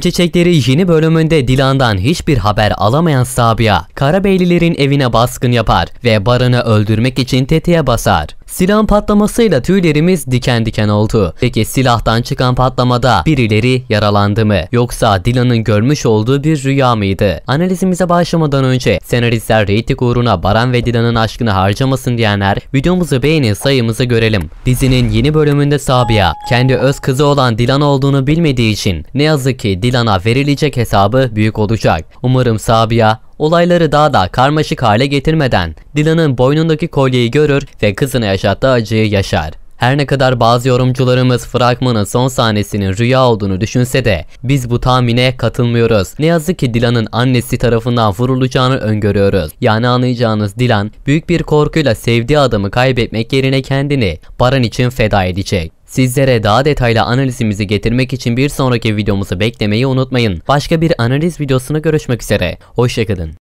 Çiçekleri yeni bölümünde Dilan'dan hiçbir haber alamayan Sabiha, Karabeylilerin evine baskın yapar ve Baran'ı öldürmek için tetiğe basar. Silahın patlamasıyla tüylerimiz diken diken oldu. Peki silahtan çıkan patlamada birileri yaralandı mı? Yoksa Dilan'ın görmüş olduğu bir rüya mıydı? Analizimize başlamadan önce senaristler reyting uğruna Baran ve Dilan'ın aşkını harcamasın diyenler videomuzu beğenin sayımızı görelim. Dizinin yeni bölümünde Sabia kendi öz kızı olan Dilan olduğunu bilmediği için ne yazık ki Dilan'a verilecek hesabı büyük olacak. Umarım Sabia Olayları daha da karmaşık hale getirmeden Dylan'ın boynundaki kolyeyi görür ve kızına yaşattığı acıyı yaşar. Her ne kadar bazı yorumcularımız fragmanın son sahnesinin rüya olduğunu düşünse de biz bu tahmine katılmıyoruz. Ne yazık ki Dilan'ın annesi tarafından vurulacağını öngörüyoruz. Yani anlayacağınız Dilan büyük bir korkuyla sevdiği adamı kaybetmek yerine kendini Baran için feda edecek. Sizlere daha detaylı analizimizi getirmek için bir sonraki videomuzu beklemeyi unutmayın. Başka bir analiz videosunu görüşmek üzere. Hoşçakalın.